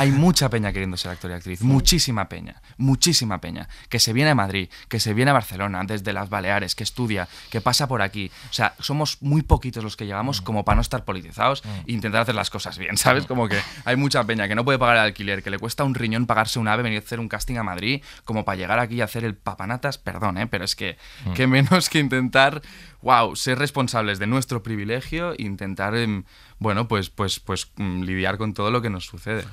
Hay mucha peña queriendo ser actor y actriz, muchísima peña, muchísima peña, que se viene a Madrid, que se viene a Barcelona, desde las Baleares, que estudia, que pasa por aquí. O sea, somos muy poquitos los que llegamos mm. como para no estar politizados mm. e intentar hacer las cosas bien, ¿sabes? Mm. Como que hay mucha peña que no puede pagar el alquiler, que le cuesta un riñón pagarse un ave, venir a hacer un casting a Madrid, como para llegar aquí y hacer el papanatas, perdón, ¿eh? pero es que, que menos que intentar wow, ser responsables de nuestro privilegio e intentar, em, bueno, pues, pues, pues lidiar con todo lo que nos sucede.